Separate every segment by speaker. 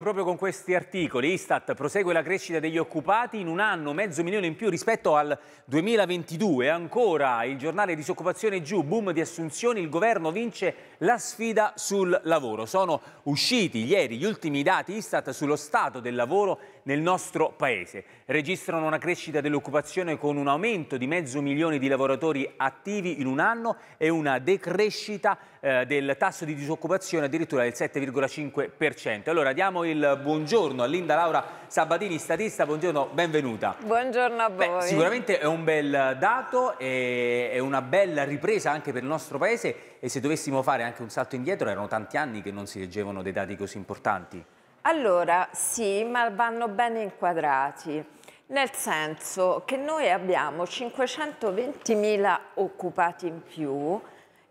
Speaker 1: Proprio con questi articoli, Istat prosegue la crescita degli occupati in un anno, mezzo milione in più rispetto al 2022. Ancora il giornale Disoccupazione giù, boom di assunzioni, il governo vince la sfida sul lavoro. Sono usciti ieri gli ultimi dati Istat sullo stato del lavoro nel nostro Paese. Registrano una crescita dell'occupazione con un aumento di mezzo milione di lavoratori attivi in un anno e una decrescita eh, del tasso di disoccupazione addirittura del 7,5%. Allora diamo il buongiorno a Linda Laura Sabatini, statista, buongiorno, benvenuta.
Speaker 2: Buongiorno a voi. Beh,
Speaker 1: sicuramente è un bel dato, è una bella ripresa anche per il nostro Paese e se dovessimo fare anche un salto indietro erano tanti anni che non si leggevano dei dati così importanti.
Speaker 2: Allora, sì, ma vanno bene inquadrati, nel senso che noi abbiamo 520.000 occupati in più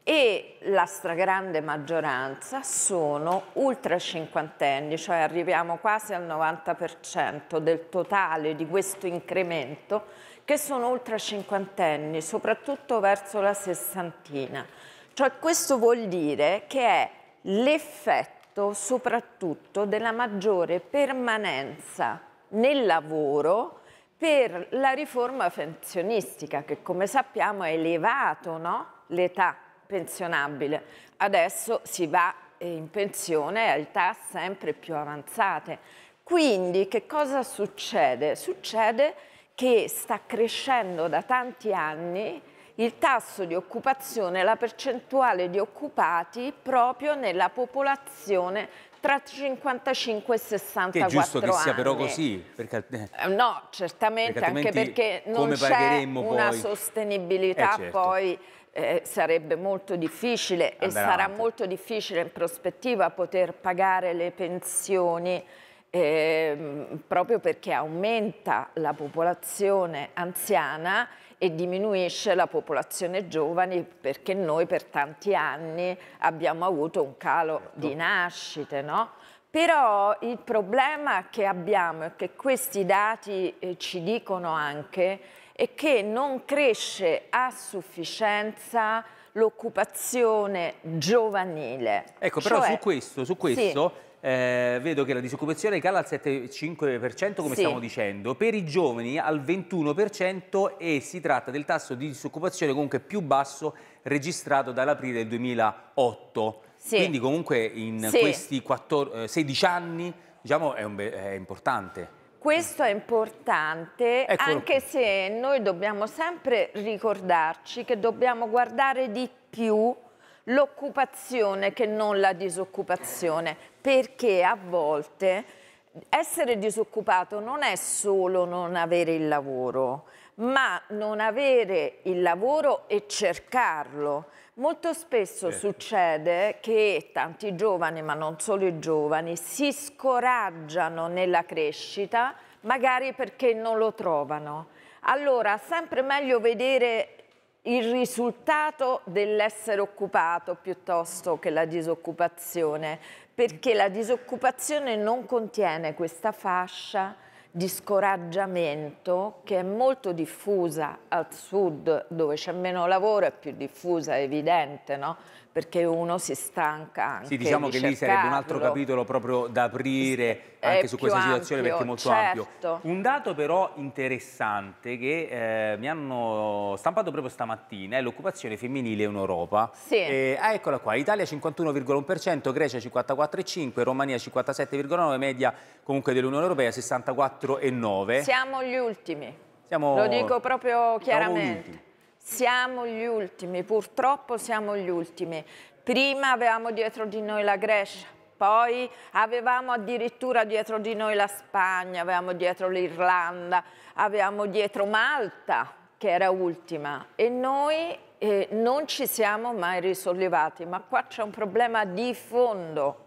Speaker 2: e la stragrande maggioranza sono ultra cinquantenni, cioè arriviamo quasi al 90% del totale di questo incremento che sono ultra cinquantenni, soprattutto verso la sessantina. Cioè questo vuol dire che è l'effetto effetto soprattutto della maggiore permanenza nel lavoro per la riforma pensionistica che come sappiamo ha elevato no? l'età pensionabile. Adesso si va eh, in pensione a età sempre più avanzate. Quindi che cosa succede? Succede che sta crescendo da tanti anni il tasso di occupazione, la percentuale di occupati proprio nella popolazione tra 55 e 64 anni. È giusto che sia però così? Perché, eh, no, certamente, perché anche perché non c'è una poi? sostenibilità eh, certo. poi eh, sarebbe molto difficile Andare e sarà molto difficile in prospettiva poter pagare le pensioni eh, proprio perché aumenta la popolazione anziana e diminuisce la popolazione giovane perché noi per tanti anni abbiamo avuto un calo certo. di nascite, no? Però il problema che abbiamo e che questi dati eh, ci dicono anche è che non cresce a sufficienza l'occupazione giovanile. Ecco, però cioè, su
Speaker 1: questo, su questo sì eh, vedo che la disoccupazione cala al 7,5% come sì. stiamo dicendo, per i giovani al 21% e si tratta del tasso di disoccupazione comunque più basso registrato dall'aprile 2008. Sì. Quindi comunque in sì. questi 14, 16 eh, anni diciamo, è, è importante.
Speaker 2: Questo è importante, Eccolo. anche se noi dobbiamo sempre ricordarci che dobbiamo guardare di più l'occupazione che non la disoccupazione perché a volte essere disoccupato non è solo non avere il lavoro, ma non avere il lavoro e cercarlo. Molto spesso certo. succede che tanti giovani, ma non solo i giovani, si scoraggiano nella crescita magari perché non lo trovano. Allora, sempre meglio vedere il risultato dell'essere occupato piuttosto che la disoccupazione, perché la disoccupazione non contiene questa fascia di scoraggiamento che è molto diffusa al sud dove c'è meno lavoro, è più diffusa, è evidente, no? perché uno si stanca anche. Sì, diciamo di che cercarlo. lì sarebbe un altro capitolo
Speaker 1: proprio da aprire anche su questa ampio, situazione perché è molto certo. ampio. Un dato però interessante che eh, mi hanno stampato proprio stamattina è l'occupazione femminile in Europa. Sì. Eh, ah, eccola qua, Italia 51,1%, Grecia 54,5%, Romania 57,9%, media comunque dell'Unione Europea 64 4 e 9.
Speaker 2: Siamo gli ultimi,
Speaker 1: siamo... lo dico
Speaker 2: proprio chiaramente. Siamo gli ultimi, purtroppo siamo gli ultimi. Prima avevamo dietro di noi la Grecia, poi avevamo addirittura dietro di noi la Spagna, avevamo dietro l'Irlanda, avevamo dietro Malta, che era ultima, e noi eh, non ci siamo mai risollevati, ma qua c'è un problema di fondo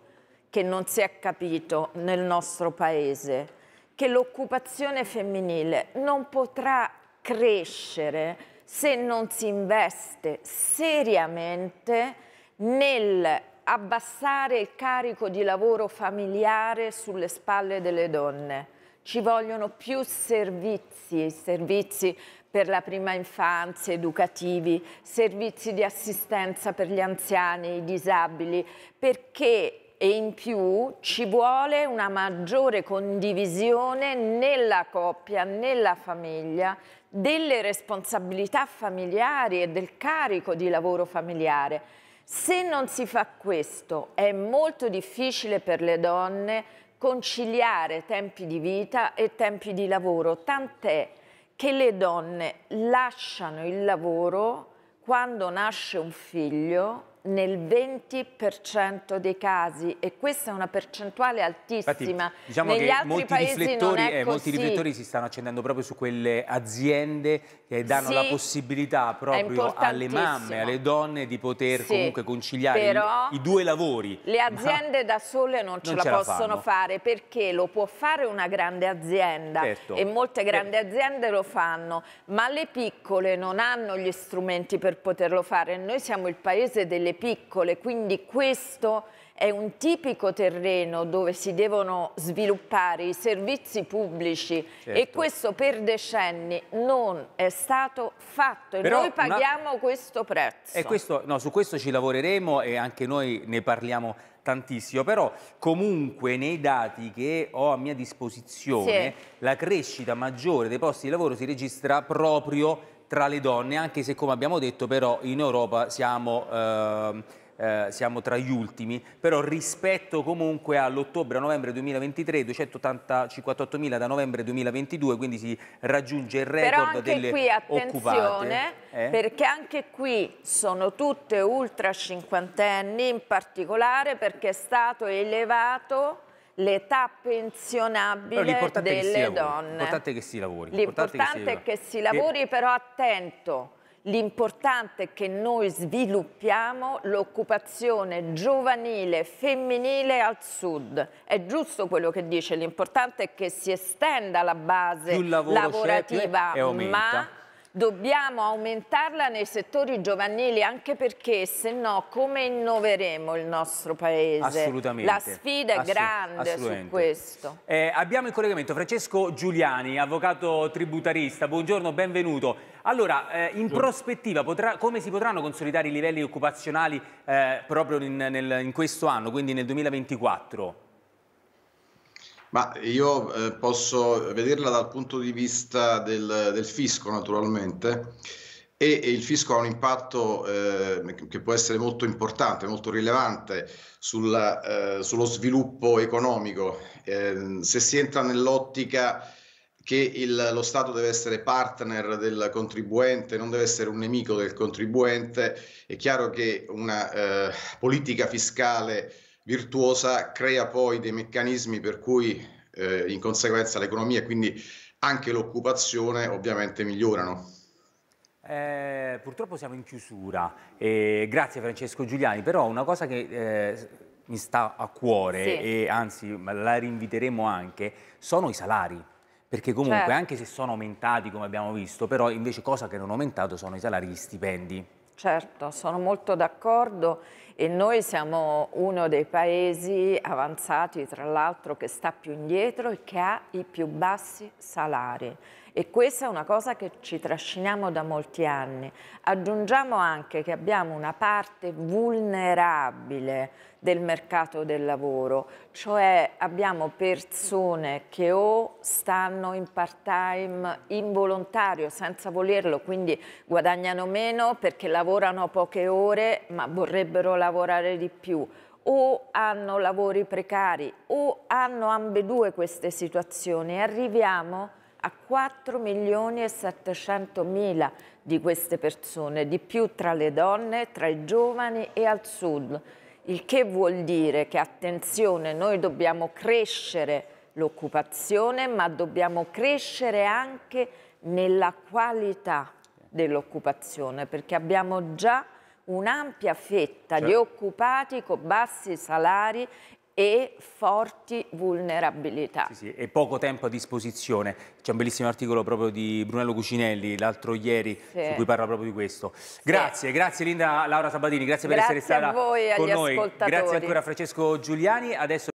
Speaker 2: che non si è capito nel nostro paese che l'occupazione femminile non potrà crescere se non si investe seriamente nel abbassare il carico di lavoro familiare sulle spalle delle donne. Ci vogliono più servizi, servizi per la prima infanzia, educativi, servizi di assistenza per gli anziani, i disabili, perché e in più ci vuole una maggiore condivisione nella coppia, nella famiglia, delle responsabilità familiari e del carico di lavoro familiare. Se non si fa questo è molto difficile per le donne conciliare tempi di vita e tempi di lavoro, tant'è che le donne lasciano il lavoro quando nasce un figlio nel 20% dei casi e questa è una percentuale altissima. Infatti, diciamo Negli altri molti paesi riflettori, eh, molti riflettori
Speaker 1: si stanno accendendo proprio su quelle aziende che danno sì, la possibilità proprio alle mamme, alle donne di poter sì, comunque conciliare però, i, due lavori. Le aziende
Speaker 2: da sole non ce non la ce possono la fare perché lo può fare una grande azienda certo. e molte eh. grandi certo. aziende lo fanno, ma le piccole non hanno gli strumenti per poterlo fare. Noi siamo il paese delle delle piccole, quindi questo è un tipico terreno dove si devono sviluppare i servizi pubblici certo. e questo per decenni non è stato fatto e Però noi paghiamo una... questo prezzo. E
Speaker 1: questo, no, su questo ci lavoreremo e anche noi ne parliamo tantissimo, però comunque nei dati che ho a mia disposizione sì. la crescita maggiore dei posti di lavoro si registra proprio tra le donne, anche se come abbiamo detto però in Europa siamo, eh, eh, siamo tra gli ultimi, però rispetto comunque all'ottobre novembre 2023, 258.000 da novembre 2022, quindi si raggiunge il record delle qui, occupate. Eh? Perché
Speaker 2: anche qui sono tutte ultra cinquantenni, in particolare perché è stato elevato l'età pensionabile delle donne. L'importante
Speaker 1: è che si lavori. L'importante è che si lavori,
Speaker 2: però attento. L'importante è che noi sviluppiamo l'occupazione giovanile, femminile al sud. È giusto quello che dice, l'importante è che si estenda la base lavorativa, ma Dobbiamo aumentarla nei settori giovanili anche perché se no come innoveremo il nostro paese? Assolutamente. La sfida è Assu grande su questo.
Speaker 1: Eh, abbiamo in collegamento Francesco Giuliani, avvocato tributarista. Buongiorno, benvenuto. Allora, eh, in prospettiva potrà, come si potranno consolidare i livelli occupazionali eh, proprio in, nel, in questo anno, quindi nel 2024? Ma io eh, posso vederla dal punto di vista del, del fisco, naturalmente, e, e, il fisco ha un impatto eh, che può essere molto importante, molto rilevante sulla, eh, sullo sviluppo economico. Ehm, se si entra nell'ottica che il, lo Stato deve essere partner del contribuente, non deve essere un nemico del contribuente, è chiaro che una eh, politica fiscale virtuosa crea poi dei meccanismi per cui eh, in conseguenza l'economia e quindi anche l'occupazione ovviamente migliorano. Eh, purtroppo siamo in chiusura, eh, grazie Francesco Giuliani, però una cosa che eh, mi sta a cuore sì. e anzi la rinviteremo anche, sono i salari perché comunque certo. anche se sono aumentati come abbiamo visto, però invece cosa che non è aumentato sono i salari e gli stipendi.
Speaker 2: Certo, sono molto d'accordo e noi siamo uno dei paesi avanzati, tra l'altro, che sta più indietro e che ha i più bassi salari e questa è una cosa che ci trasciniamo da molti anni. Aggiungiamo anche che abbiamo una parte vulnerabile del mercato del lavoro, cioè abbiamo persone che o stanno in part-time involontario senza volerlo, quindi guadagnano meno perché lavorano poche ore ma vorrebbero lavorare di più o hanno lavori precari o hanno ambedue queste situazioni. Arriviamo a 4 milioni e 700 mila di queste persone, di più tra le donne, tra i giovani e al sud. Il che vuol dire che, attenzione, noi dobbiamo crescere l'occupazione, ma dobbiamo crescere anche nella qualità dell'occupazione, perché abbiamo già un'ampia fetta certo. di occupati con bassi salari e forti vulnerabilità. Sì, sì,
Speaker 1: e poco tempo a disposizione. C'è un bellissimo articolo proprio di Brunello Cucinelli l'altro ieri sì. su cui parla proprio di questo. Grazie, sì. grazie Linda Laura Sabatini, grazie, grazie per essere stata voi, con noi. Grazie ancora Francesco Giuliani. Adesso